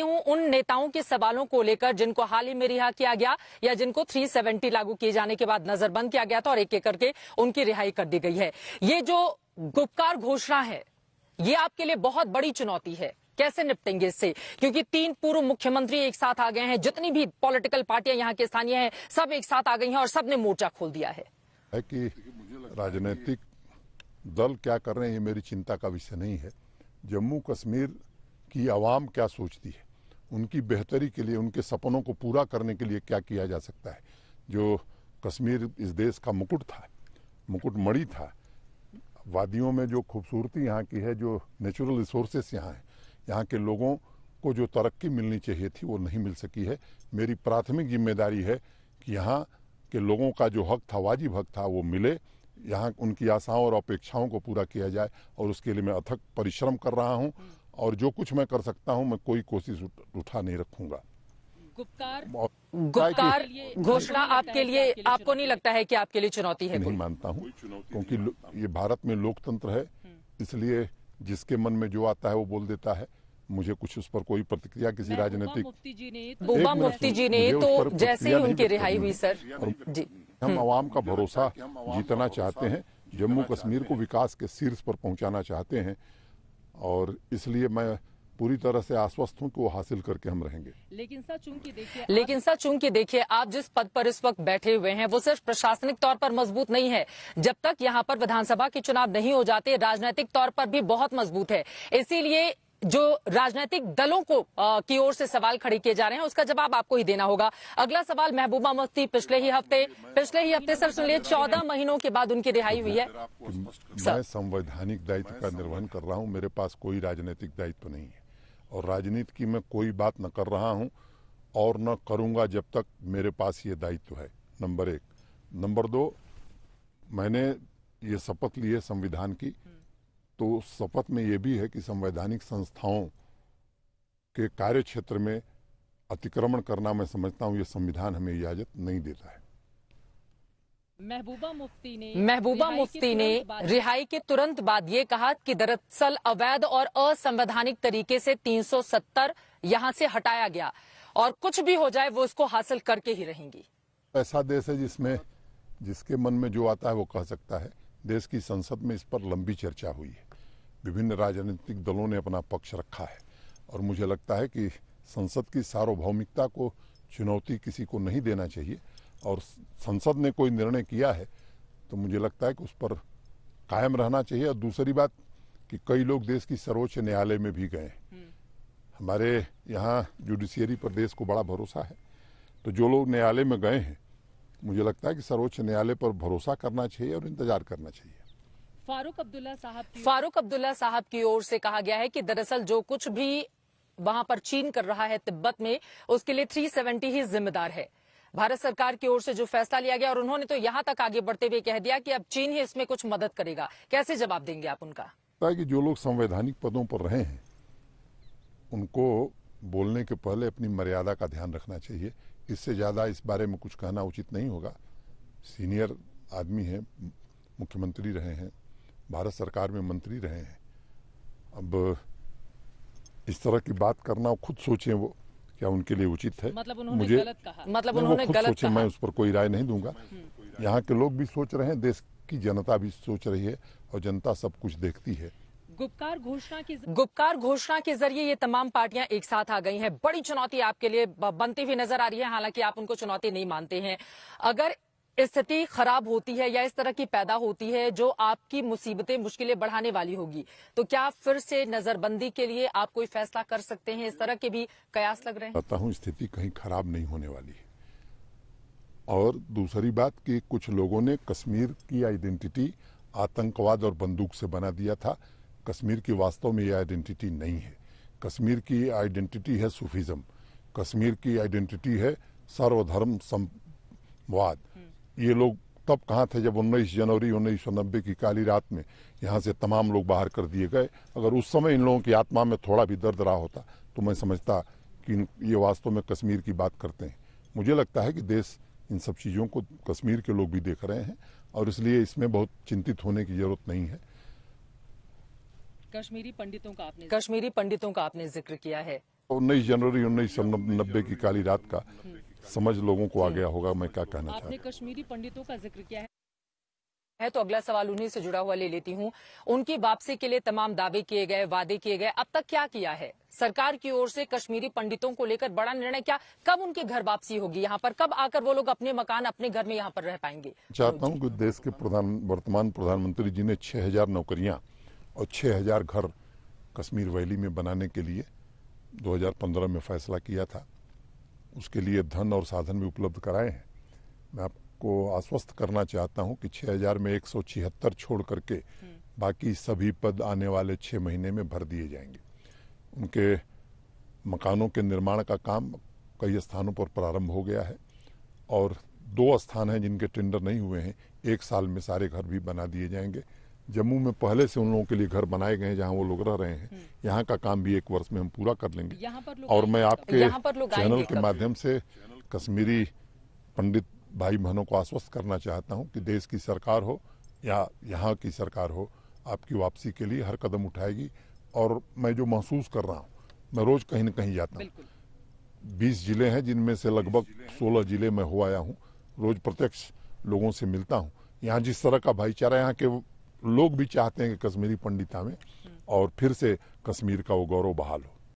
हूं उन नेताओं के सवालों को लेकर जिनको हाल ही में रिहा किया गया या जिनको 370 लागू किए जाने के बाद नजरबंद किया गया था और एक एक करके उनकी रिहाई कर दी गई है ये जो गुपकार घोषणा है ये आपके लिए बहुत बड़ी चुनौती है कैसे निपटेंगे इससे क्योंकि तीन पूर्व मुख्यमंत्री एक साथ आ गए हैं जितनी भी पॉलिटिकल पार्टियां यहाँ के स्थानीय हैं सब एक साथ आ गई हैं और सबने मोर्चा खोल दिया है, है कि राजनीतिक दल क्या कर रहे हैं ये मेरी चिंता का विषय नहीं है जम्मू कश्मीर कि आवाम क्या सोचती है उनकी बेहतरी के लिए उनके सपनों को पूरा करने के लिए क्या किया जा सकता है जो कश्मीर इस देश का मुकुट था मुकुट मणि था वादियों में जो खूबसूरती यहाँ की है जो नेचुरल रिसोर्सेस यहाँ हैं यहाँ के लोगों को जो तरक्की मिलनी चाहिए थी वो नहीं मिल सकी है मेरी प्राथमिक जिम्मेदारी है कि यहाँ के लोगों का जो हक था वाजिब हक था वो मिले यहाँ उनकी आशाओं और अपेक्षाओं को पूरा किया जाए और उसके लिए मैं अथक परिश्रम कर रहा हूँ और जो कुछ मैं कर सकता हूँ मैं कोई कोशिश उठा नहीं रखूंगा गुप्तार घोषणा आपके लिए आपको नहीं लगता है कि आपके लिए चुनौती है नहीं मानता हूँ क्योंकि ये भारत में लोकतंत्र है हम्म। इसलिए जिसके मन में जो आता है वो बोल देता है मुझे कुछ उस पर कोई प्रतिक्रिया किसी राजनीतिक मुफ्ती जी ने मुफ्ती जी ने तो, तो जैसे ही उनकी रिहाई हुई सर जी हम आवाम का भरोसा जीतना चाहते हैं जम्मू कश्मीर को विकास के शीर्ष पर पहुंचाना चाहते हैं और इसलिए मैं पूरी तरह से आश्वस्त हूं कि वो हासिल करके हम रहेंगे लेकिन सर चूंकि देखिए लेकिन सर चूंकि देखिए आप जिस पद पर इस वक्त बैठे हुए हैं वो सिर्फ प्रशासनिक तौर पर मजबूत नहीं है जब तक यहाँ पर विधानसभा के चुनाव नहीं हो जाते राजनीतिक तौर पर भी बहुत मजबूत है इसीलिए जो राजनीतिक दलों को आ, की ओर से सवाल खड़े किए जा रहे हैं उसका जवाब आपको ही देना होगा अगला सवाल महबूबा मुफ्ती पिछले ही हफ्ते पिछले ही हफ्ते सर सुन लिये चौदह महीनों के बाद उनकी रिहाई हुई है मैं संवैधानिक दायित्व का निर्वहन कर रहा हूँ मेरे पास कोई राजनीतिक दायित्व नहीं है और राजनीति की मैं कोई बात न कर रहा हूँ और न करूंगा जब तक मेरे पास ये दायित्व है नंबर एक नंबर दो मैंने ये शपथ ली है संविधान की तो उस शपथ में ये भी है कि संवैधानिक संस्थाओं के कार्य क्षेत्र में अतिक्रमण करना मैं समझता हूँ ये संविधान हमें इजाजत नहीं देता है महबूबा मुफ्ती ने महबूबा मुफ्ती ने रिहाई के तुरंत बाद ये कहा कि दरअसल अवैध और असंवैधानिक तरीके से 370 यहाँ से हटाया गया और कुछ भी हो जाए वो उसको हासिल करके ही रहेंगी ऐसा देश है जिसमें जिसके मन में जो आता है वो कह सकता है देश की संसद में इस पर लंबी चर्चा हुई है विभिन्न राजनीतिक दलों ने अपना पक्ष रखा है और मुझे लगता है कि संसद की सार्वभौमिकता को चुनौती किसी को नहीं देना चाहिए और संसद ने कोई निर्णय किया है तो मुझे लगता है कि उस पर कायम रहना चाहिए और दूसरी बात कि कई लोग देश की सर्वोच्च न्यायालय में भी गए हम्म। हमारे यहाँ जुडिशियरी पर देश को बड़ा भरोसा है तो जो लोग न्यायालय में गए हैं मुझे लगता है कि सर्वोच्च न्यायालय पर भरोसा करना चाहिए और इंतजार करना चाहिए फारूक अब्दुल्ला साहब फारूक अब्दुल्ला साहब की ओर से कहा गया है कि दरअसल जो कुछ भी वहां पर चीन कर रहा है तिब्बत में उसके लिए 370 ही जिम्मेदार है भारत सरकार की ओर से जो फैसला लिया गया और उन्होंने तो यहां तक आगे बढ़ते हुए कह दिया कि अब चीन ही इसमें कुछ मदद करेगा कैसे जवाब देंगे आप उनका ताकि जो लोग संवैधानिक पदों पर रहे हैं उनको बोलने के पहले अपनी मर्यादा का ध्यान रखना चाहिए इससे ज़्यादा इस बारे में कुछ कहना उचित नहीं होगा सीनियर आदमी है मुख्यमंत्री रहे हैं भारत सरकार में मंत्री रहे हैं अब इस तरह की बात करना खुद सोचें वो क्या उनके लिए उचित है मतलब उन्होंने मुझे गलत कहा। मतलब उन्होंने खुद गलत सोचे कहा। मैं उस पर कोई राय नहीं दूंगा यहाँ के लोग भी सोच रहे हैं देश की जनता भी सोच रही है और जनता सब कुछ देखती है गुप्कार घोषणा की गुप्कार घोषणा के जरिए ये तमाम पार्टियां एक साथ आ गई हैं बड़ी चुनौती आपके लिए बनती हुई नजर आ रही है हालांकि आप उनको चुनौती नहीं मानते हैं अगर स्थिति खराब होती है या इस तरह की पैदा होती है जो आपकी मुसीबतें मुश्किलें बढ़ाने वाली होगी तो क्या फिर से नजरबंदी के लिए आप कोई फैसला कर सकते हैं इस तरह के भी कयास लग रहे हैं बताता हूँ स्थिति कहीं खराब नहीं होने वाली है और दूसरी बात कि कुछ लोगों ने कश्मीर की आइडेंटिटी आतंकवाद और बंदूक से बना दिया था कश्मीर की वास्तव में ये आइडेंटिटी नहीं है कश्मीर की आइडेंटिटी है सूफिज्म कश्मीर की आइडेंटिटी है सर्वधर्म संवाद ये लोग तब कहाँ थे जब 19 जनवरी उन्नीस की काली रात में यहाँ से तमाम लोग बाहर कर दिए गए अगर उस समय इन लोगों की आत्मा में थोड़ा भी दर्द रहा होता तो मैं समझता कि ये वास्तव में कश्मीर की बात करते हैं मुझे लगता है कि देश इन सब चीज़ों को कश्मीर के लोग भी देख रहे हैं और इसलिए इसमें बहुत चिंतित होने की जरूरत नहीं है कश्मीरी पंडितों का आपने कश्मीरी पंडितों का आपने जिक्र किया है उन्नीस जनवरी उन्नीस की काली रात का समझ लोगों को आ गया होगा मैं क्या कहना चाहता हूँ कश्मीरी पंडितों का जिक्र किया है है तो अगला सवाल उन्हीं से जुड़ा हुआ ले लेती हूं उनकी वापसी के लिए तमाम दावे किए गए वादे किए गए अब तक क्या किया है सरकार की ओर से कश्मीरी पंडितों को लेकर बड़ा निर्णय क्या कब उनके घर वापसी होगी यहाँ पर कब आकर वो लोग अपने मकान अपने घर में यहाँ पर रह पाएंगे चाहता हूँ कि देश के प्रधान वर्तमान प्रधानमंत्री जी ने छह हजार नौकरियां और छह हजार घर कश्मीर वैली में बनाने के लिए दो में फैसला किया था उसके लिए धन और साधन भी उपलब्ध कराए हैं मैं आपको आश्वस्त करना चाहता हूं कि 6000 में एक छोड़ करके बाकी सभी पद आने वाले छः महीने में भर दिए जाएंगे उनके मकानों के निर्माण का काम कई स्थानों पर प्रारंभ हो गया है और दो स्थान हैं जिनके टेंडर नहीं हुए हैं एक साल में सारे घर भी बना दिए जाएंगे जम्मू में पहले से उन लोगों के लिए घर बनाए गए हैं जहाँ वो लोग रह रहे हैं हम्म। यहाँ का काम भी एक वर्ष में हम पूरा कर लेंगे और मैं आपके चैनल के माध्यम से कश्मीरी पंडित भाई बहनों को आश्वस्त करना चाहता हूँ कि देश की सरकार हो या यहाँ की सरकार हो आपकी वापसी के लिए हर कदम उठाएगी और मैं जो महसूस कर रहा हूँ मैं रोज कहीं ना कहीं जाता हूँ बीस जिले हैं जिनमें से लगभग सोलह जिले में हो आया हूँ रोज प्रत्यक्ष लोगों से मिलता हूँ यहाँ जिस तरह का भाईचारा यहाँ के लोग भी चाहते हैं कि कश्मीरी पंडिता में और फिर से कश्मीर का वो गौरव बहाल हो